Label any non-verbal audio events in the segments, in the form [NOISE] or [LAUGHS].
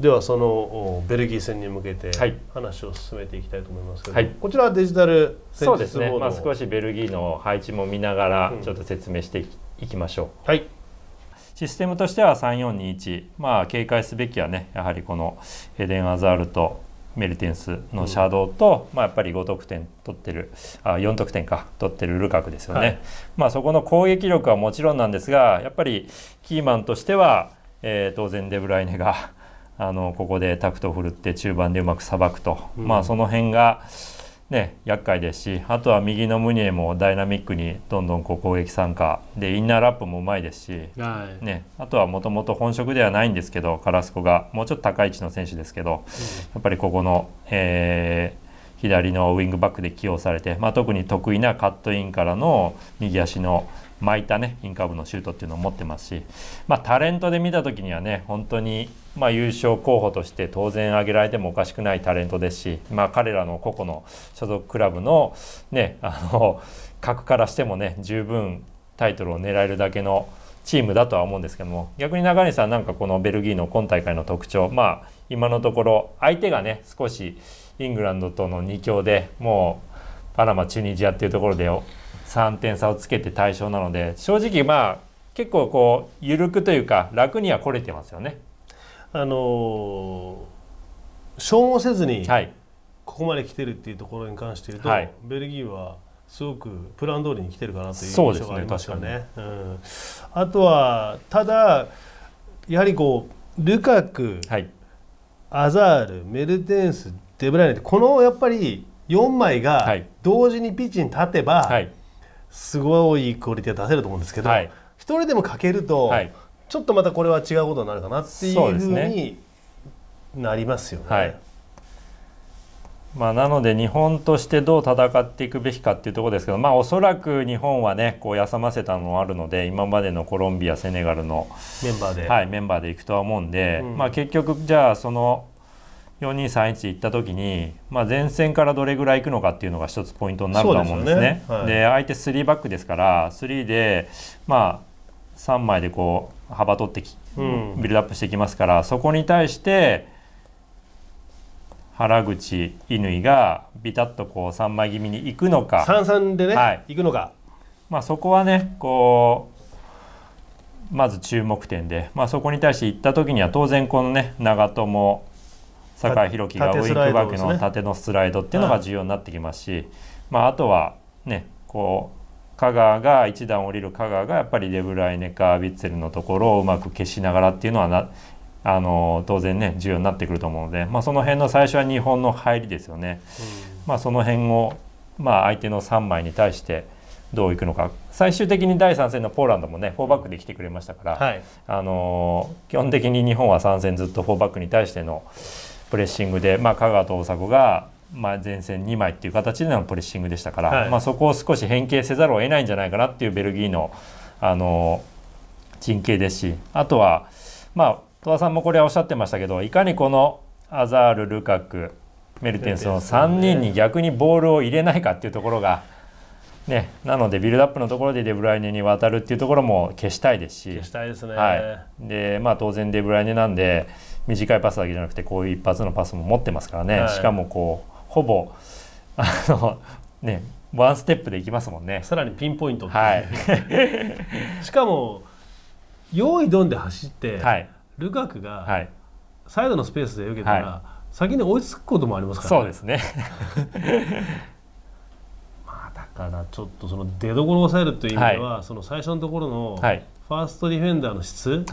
ではそのベルギー戦に向けて話を進めていきたいと思いますけど、はい、こちらはデジタルそうですね、まあ、少しベルギーの配置も見ながらちょっと説明していきうん、きましょう。はいシステムとしては3421、まあ、警戒すべきはねやはりこのエデン・アザールとメルテンスのシャドウと、うん、まあ、やっぱり5得点取ってるあ4得点か取ってるルカクですよね、はい、まあ、そこの攻撃力はもちろんなんですがやっぱりキーマンとしては、えー、当然デブライネがあのここでタクトを振るって中盤でうまくさばくと、うん、まあ、その辺が、ね、厄介ですしあとは右のムニエもダイナミックにどんどんこう攻撃参加でインナーラップもうまいですし、はい、ね、あとはもともと本職ではないんですけどカラスコがもうちょっと高い位置の選手ですけど、やっぱりここの、えー、左のウイングバックで起用されて、まあ、特に得意なカットインからの右足の巻いたね、インカーブのシュートっていうのを持ってますし、まあ、タレントで見た時にはね、本当に、まあ、優勝候補として当然挙げられてもおかしくないタレントですし、まあ、彼らの個々の所属クラブの、ね、あの格からしてもね、十分タイトルを狙えるだけのチームだとは思うんですけども逆に中西さんなんかこのベルギーの今大会の特徴まあ今のところ相手がね少しイングランドとの2強でもうパナマチュニジアっていうところで3点差をつけて対象なので正直まあ結構こう緩くというか楽には来れてますよね。あのー、消耗せずにここまで来てるっていうところに関して言うと、はい、ベルギーはすごくプラン通りに来てるかなという印象がありますよね。うねうん、あとはただやはりこうルカク、はい、アザールメルテンスデブライネこのやっぱり4枚が同時にピッチに立てば、はい、すごいクオリティが出せると思うんですけど、はい、一人でもかけると、はい、ちょっとまたこれは違うことになるかなっていうふうになりますよね。ねはい、まあ、なので日本としてどう戦っていくべきかっていうところですけど、まあ、おそらく日本はねこう休ませたのもあるので今までのコロンビアセネガルのメンバーで、はい、メンバーでいくとは思うんで、うん、まあ、結局じゃあその4231行った時に、まあ、前線からどれぐらい行くのかっていうのが一つポイントになると思うんですね。で、ねはい、相手3バックですから3で、まあ、3枚でこう幅取ってき、うん、ビルドアップしてきますからそこに対して原口乾がビタッとこう3枚気味に行くのか33でね、はい、行くのか、まあ、そこはねこうまず注目点で、まあ、そこに対して行った時には当然このね長友酒井宏樹がウィンクバクの縦のスライドっていうのが重要になってきますし、まあ、あとはねこう香川が1段降りる香川がやっぱりデブライネかビッツェルのところをうまく消しながらっていうのはなあの当然ね重要になってくると思うので、まあ、その辺の最初は日本の入りですよね、うん、まあ、その辺を、まあ、相手の3枚に対してどういくのか最終的に第3戦のポーランドもね4バックで来てくれましたから、はい、あの基本的に日本は3戦ずっと4バックに対しての、プレッシングで、まあ、香川と大迫が、まあ、前線2枚っていう形でのプレッシングでしたから、はい、まあ、そこを少し変形せざるを得ないんじゃないかなっていうベルギーのあの陣形ですしあとは、まあ、戸田さんもこれはおっしゃってましたけどいかにこのアザール、ルカクメルテンスの3人に逆にボールを入れないかっていうところが。ね、なのでビルドアップのところでデブライネに渡るっていうところも消したいですし消したいですね、はい、でまあ、当然デブライネなんで短いパスだけじゃなくてこういう一発のパスも持ってますからね、はい、しかもこうほぼあの、ね、ワンステップでいきますもんねさらにピンポイント、はい、[LAUGHS] しかも用意ドンで走って、はい、ルカクがサイドのスペースで受けたら、先に追いつくこともありますから、ね、そうですねからちょっとその出どころを抑えるという意味では、はい、その最初のところのファーストディフェンダーの質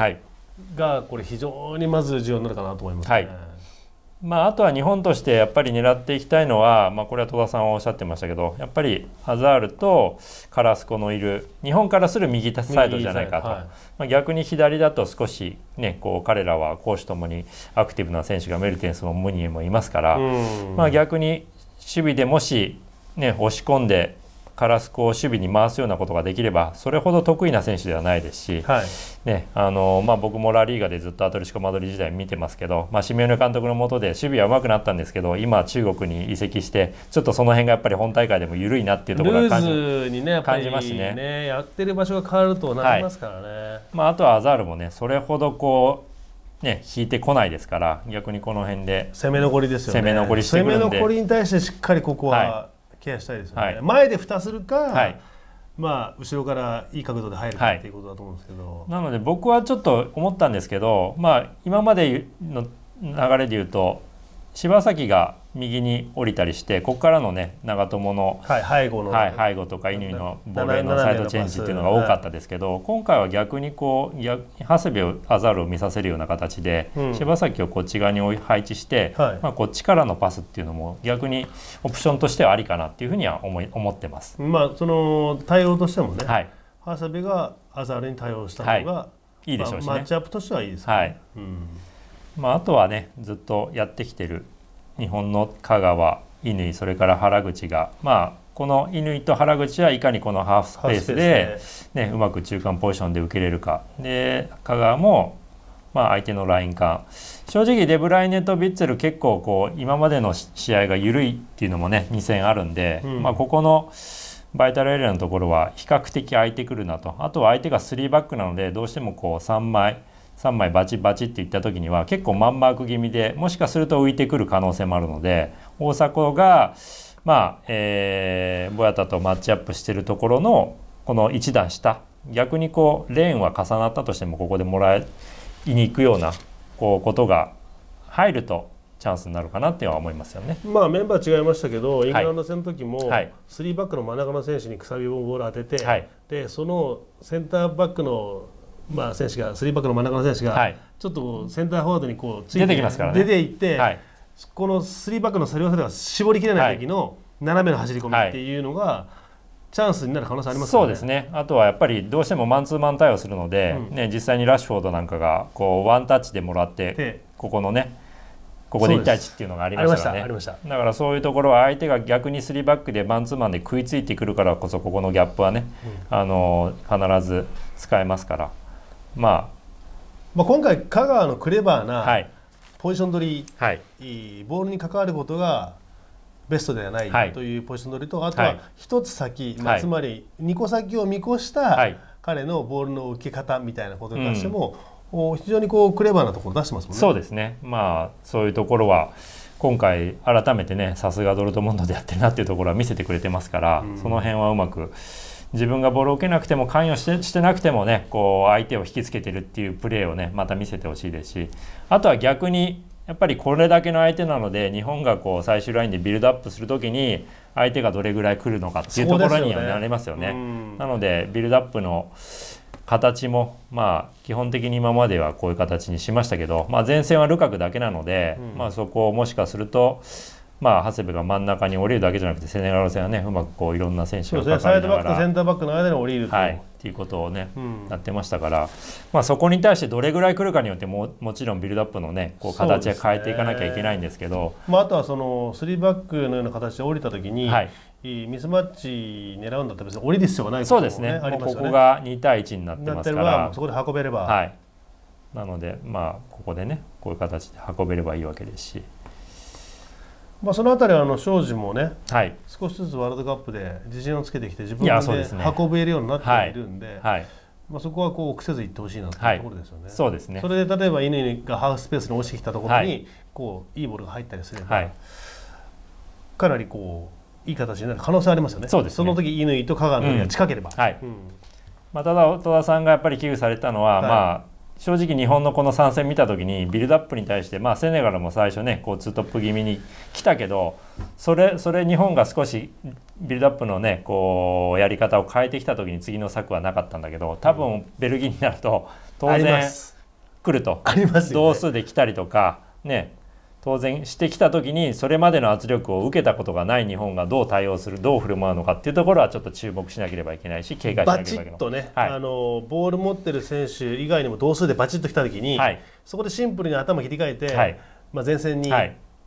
がこれ非常にまず重要になるかなと思います、ね、はいまあ、あとは日本としてやっぱり狙っていきたいのは、まあ、これは戸田さんおっしゃってましたけどやっぱりハザールとカラスコのいる日本からする右サイドじゃないかと、はい、まあ、逆に左だと少し、ね、こう彼らは攻守ともにアクティブな選手がメルテンスもムニエもいますから、まあ、逆に守備でもし、ね、押し込んでカラスコを守備に回すようなことができればそれほど得意な選手ではないですし、はい、ねあのまあ、僕もラ・リーガでずっとアトレシコ・マドリ時代見てますけど、まあ、シミュレ監督のもとで守備は上手くなったんですけど今、中国に移籍してちょっとその辺がやっぱり本大会でも緩いなっていうところが感じ,、にね、感じますね、ね、やってる場所が変わるとなりますからね、はい、まあ、あとはアザールもねそれほどこうね、引いてこないですから逆にこの辺で攻め残りですよね攻め残りしてくるんで攻め残りに対してしっかりここは、はケアしたいですよね、はい、前で蓋するか、はい、まあ、後ろからいい角度で入るかっていうことだと思うんですけど、なので僕はちょっと思ったんですけど、まあ、今までの流れでいうと柴崎が右に降りたりしてここからのね長友の、はい、背後の、はい、背後とか乾のボレーのサイドチェンジっていうのが多かったですけど、今回は逆にこう逆長谷部アザールを見させるような形で、うん、柴崎をこっち側に配置して、はい、まあ、こっちからのパスっていうのも逆にオプションとしてはありかなっていうふうには思い思ってます。まあその対応としてもね、はい、長谷部がアザールに対応した方が、はい、いいでしょうし、ねまあ、マッチアップとしてはいいですね。はいうんまあ、あとはねずっとやってきてる日本の香川乾それから原口がまあこの乾と原口はいかにこのハーフスペースでね、ねうまく中間ポジションで受けれるかで香川もまあ相手のライン間正直デブライネとビッツェル結構こう今までの試合が緩いっていうのもね2戦あるんで、うん、まあここのバイタルエリアのところは比較的空いてくるなとあとは相手が3バックなのでどうしてもこう3枚3枚バチバチっていった時には結構マンマーク気味でもしかすると浮いてくる可能性もあるので大迫がまあ、えー、ボヤタとマッチアップしてるところのこの1段下逆にこうレーンは重なったとしてもここでもらいに行くようなこうことが入るとチャンスになるかなっては思いますよね。まあメンバー違いましたけど、イングランド戦の時も、はい、3バックの真ん中の選手にくさびをボール当てて、はい、でそのセンターバックのまあ、選手がスリーバックの真ん中の選手が、ちょっとセンターフォワードにこうついて出てきますから、ね、出ていって、はい、このスリーバックのサリオでが絞りきれない時の斜めの走り込みっていうのが、はい、チャンスになる可能性あります、ね、そうですねあとはやっぱりどうしてもマンツーマン対応するので、うん、ね、実際にラッシュフォードなんかがこうワンタッチでもらってここのねここで1対1っていうのがありましたねだからそういうところは相手が逆に3バックでマンツーマンで食いついてくるからこそここのギャップはね、うん、あの必ず使えますから。まあまあ、今回、香川のクレバーなポジション取り、はい、ボールに関わることがベストではないというポジション取りと、あとは1つ先、まあ、つまり2個先を見越した彼のボールの受け方みたいなことに関しても、非常にこうクレバーなところ出してますもんね。そうですね、まあ、そういうところは今回改めてねさすがドルトモンドでやってるなっていうところは見せてくれてますから、その辺はうまく自分がボールを受けなくても関与してしてなくてもねこう相手を引きつけてるっていうプレーをねまた見せてほしいですしあとは逆にやっぱりこれだけの相手なので日本がこう最終ラインでビルドアップするときに相手がどれぐらい来るのかっていうところにはなりますよね。よねなのでビルドアップの形もまあ基本的に今まではこういう形にしましたけど、まあ、前線はルカクだけなので、うん、まあ、そこをもしかすると。まあ、長谷部が真ん中に降りるだけじゃなくてセネガル戦はねうまくこういろんな選手がかかりながら、サイドバックとセンターバックの間に降りると、はい、っていうことをね、うん、やってましたから、まあ、そこに対してどれぐらい来るかによってももちろんビルドアップのねこう形は変えていかなきゃいけないんですけど、ね、まあ、あとはその3バックのような形で降りた時に、はい、ミスマッチ狙うんだったら別に降りる必要はない、ね、そうですねここが2対1になってますからそこで運べれば、はい、なので、まあ、ここでねこういう形で運べればいいわけですし。まあ、そのあたりはあの庄司もね、はい、少しずつワールドカップで自信をつけてきて自分で運べるようになっているんで、まあ、そこはこう臆せずいってほしいなというところですよね。はい、そうですねそれで例えば乾がハーフスペースに落ちてきたところに、こういいボールが入ったりすれば、かなりこういい形になる可能性ありますよね。そうです、ね、その時乾と香川の距離が近ければ、うん、まあ、ただ、戸田さんがやっぱり危惧されたのは、はい、まあ、正直日本のこの3戦見た時にビルドアップに対して、まあ、セネガルも最初ねこうートップ気味に来たけどそれそれ日本が少しビルドアップのねこうやり方を変えてきた時に次の策はなかったんだけど多分ベルギーになると当然来ると、同数で来たりとかね当然してきた時にそれまでの圧力を受けたことがない日本がどう対応するどう振る舞うのかっていうところはちょっと注目しなければいけないし警戒しなければいけないバチッとね、はい、あのボール持ってる選手以外にも同数でバチッときた時に、はい、そこでシンプルに頭切り替えて、はい、まあ、前線に、ボ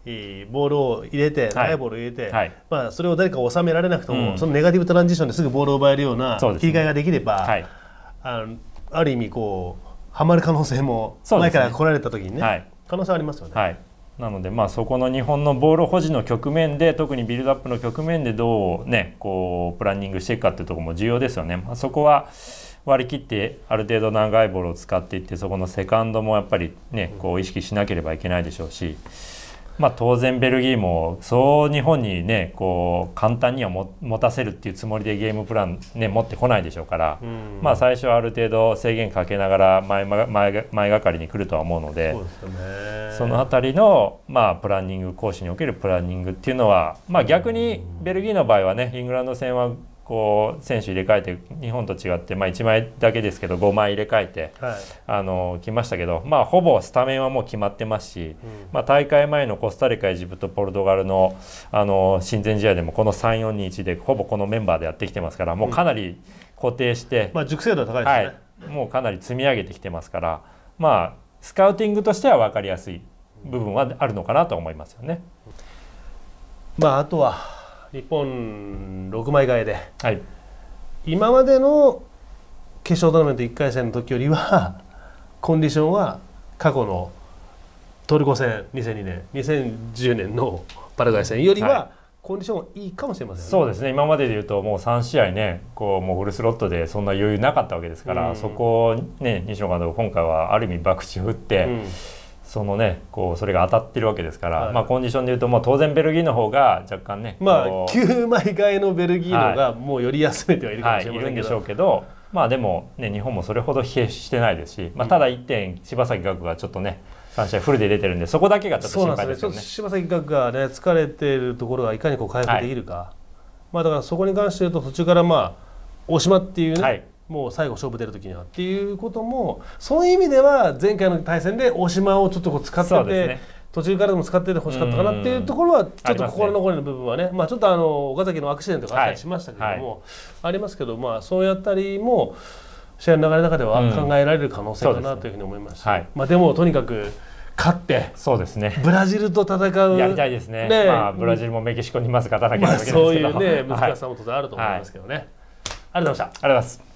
ールを入れて、長、いボールを入れて、はい、まあ、それを誰か収められなくても、うん、そのネガティブトランジションですぐボールを奪えるような切り替えができれば、ねはい、あのある意味こうはまる可能性も前から来られた時にね、可能性ありますよね。なのでまあそこの日本のボール保持の局面で特にビルドアップの局面でどうねこうプランニングしていくかっていうとこも重要ですよね。まあ、そこは割り切ってある程度長いボールを使っていってそこのセカンドもやっぱりねこう意識しなければいけないでしょうし。まあ、当然ベルギーもそう日本にねこう簡単にはも持たせるっていうつもりでゲームプラン、ね、持ってこないでしょうから、うん、まあ、最初はある程度制限かけながら前前前がかりに来るとは思うので、ね、その辺りの、まあ、プランニング講師におけるプランニングっていうのは、まあ、逆にベルギーの場合はねイングランド戦はこう選手入れ替えて日本と違って、まあ、1枚だけですけど5枚入れ替えて、はい、あの来ましたけど、まあ、ほぼスタメンはもう決まってますし、うん、まあ、大会前のコスタリカ、エジプト、ポルトガルのあの親善試合でもこの3、4、2、1でほぼこのメンバーでやってきてますからもうかなり固定して、うん、まあ、熟成度高いですね、はい、もうかなり積み上げてきてますから、まあ、スカウティングとしては分かりやすい部分はあるのかなと思いますよね。まあ、あとは日本6枚替えで、はい、今までの決勝トーナメント1回戦の時よりは [LAUGHS] コンディションは過去のトルコ戦2002年2010年のパラグアイ戦よりは、コンディションいいかもしれません、ね、そうですね今まででいうともう3試合ねこうもうフルスロットでそんな余裕なかったわけですから、うん、そこを、ね、西野監督今回はある意味博打打って、うんそのねこうそれが当たってるわけですから、はい、まあ、コンディションでいうともう当然ベルギーの方が若干ねまあ9枚替えのベルギーのがもうより休めてはいるかもしれんはいはい、いんでしょうけどまあでも、ね、日本もそれほど疲弊してないですし、まあ、ただ1点、柴崎岳がちょっとね3試合フルで出てるんでそこだけがちょっと心配ですよね。ね柴崎岳がね疲れてるところがいかにこう回復できるか、まあ、だからそこに関して言うと途中からまあ大島っていうね、もう最後勝負出る時にはっていうこともそういう意味では前回の対戦で大島をちょっとこう使ってて、ね、途中からでも使っててほしかったかなっていうところはちょっと心残りの部分はね、ね、まあ、ちょっとあの岡崎のアクシデントがあったりしましたけども、はいはい、ありますけど、まあ、そうやったりも試合の流れの中では考えられる可能性かなというふうに思いますし、うんね、まあ、でもとにかく勝ってそうですねブラジルと戦うやりたいですね、ね、まあ、ブラジルもメキシコにまず勝たなきゃいけないですけど、まあ、そういうね難しさも当然あると思いますけどね、はい、ありがとうございましたありがとうございます